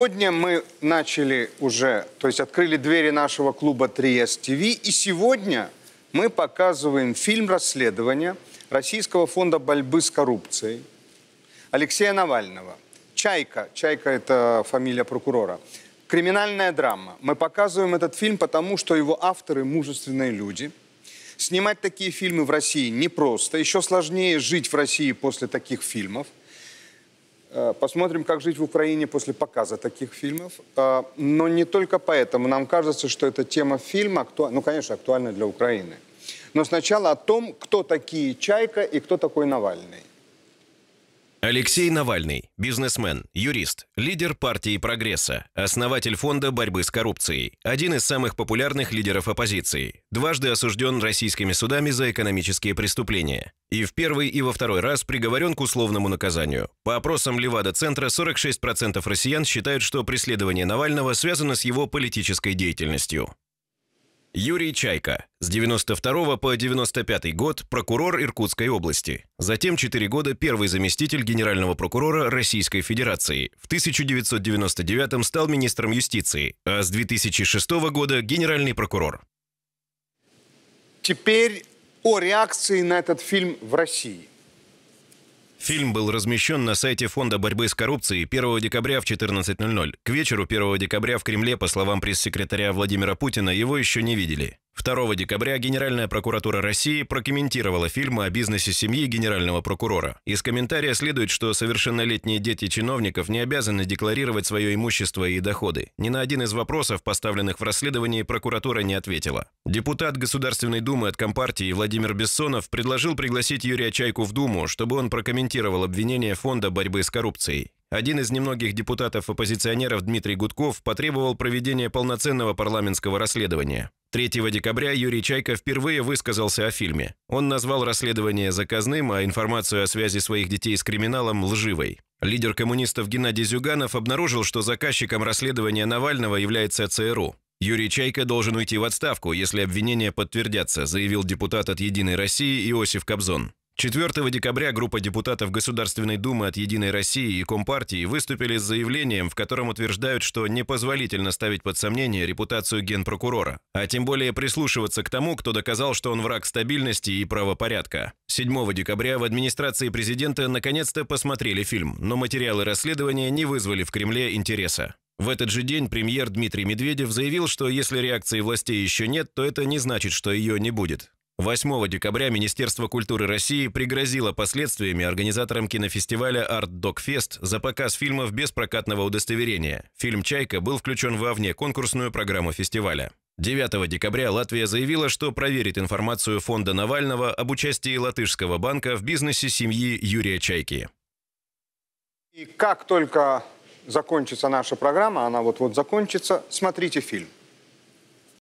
Сегодня мы начали уже, то есть открыли двери нашего клуба 3С ТВ, и сегодня мы показываем фильм расследования Российского фонда борьбы с коррупцией Алексея Навального. «Чайка», «Чайка» — это фамилия прокурора, криминальная драма. Мы показываем этот фильм, потому что его авторы — мужественные люди. Снимать такие фильмы в России непросто, еще сложнее жить в России после таких фильмов – Э, посмотрим, как жить в Украине после показа таких фильмов. Э, но не только поэтому. Нам кажется, что эта тема фильма, акту... ну, конечно, актуальна для Украины. Но сначала о том, кто такие Чайка и кто такой Навальный. Алексей Навальный Бизнесмен, юрист, лидер партии «Прогресса», основатель фонда борьбы с коррупцией, один из самых популярных лидеров оппозиции, дважды осужден российскими судами за экономические преступления и в первый и во второй раз приговорен к условному наказанию. По опросам Левада-центра 46% россиян считают, что преследование Навального связано с его политической деятельностью. Юрий Чайка. С 92 по 95 год прокурор Иркутской области. Затем 4 года первый заместитель генерального прокурора Российской Федерации. В 1999 стал министром юстиции, а с 2006 года генеральный прокурор. Теперь о реакции на этот фильм в России – Фильм был размещен на сайте Фонда борьбы с коррупцией 1 декабря в 14.00. К вечеру 1 декабря в Кремле, по словам пресс-секретаря Владимира Путина, его еще не видели. 2 декабря Генеральная прокуратура России прокомментировала фильмы о бизнесе семьи генерального прокурора. Из комментария следует, что совершеннолетние дети чиновников не обязаны декларировать свое имущество и доходы. Ни на один из вопросов, поставленных в расследовании, прокуратура не ответила. Депутат Государственной Думы от Компартии Владимир Бессонов предложил пригласить Юрия Чайку в Думу, чтобы он прокомментировал обвинение Фонда борьбы с коррупцией один из немногих депутатов-оппозиционеров Дмитрий Гудков потребовал проведения полноценного парламентского расследования. 3 декабря Юрий Чайка впервые высказался о фильме. Он назвал расследование заказным, а информацию о связи своих детей с криминалом – лживой. Лидер коммунистов Геннадий Зюганов обнаружил, что заказчиком расследования Навального является ЦРУ. Юрий Чайка должен уйти в отставку, если обвинения подтвердятся, заявил депутат от «Единой России» Иосиф Кобзон. 4 декабря группа депутатов Государственной Думы от «Единой России» и Компартии выступили с заявлением, в котором утверждают, что непозволительно ставить под сомнение репутацию генпрокурора, а тем более прислушиваться к тому, кто доказал, что он враг стабильности и правопорядка. 7 декабря в администрации президента наконец-то посмотрели фильм, но материалы расследования не вызвали в Кремле интереса. В этот же день премьер Дмитрий Медведев заявил, что если реакции властей еще нет, то это не значит, что ее не будет. 8 декабря Министерство культуры России пригрозило последствиями организаторам кинофестиваля Art Док Fest за показ фильмов без прокатного удостоверения. Фильм «Чайка» был включен во конкурсную программу фестиваля. 9 декабря Латвия заявила, что проверит информацию фонда Навального об участии Латышского банка в бизнесе семьи Юрия Чайки. И как только закончится наша программа, она вот-вот закончится, смотрите фильм.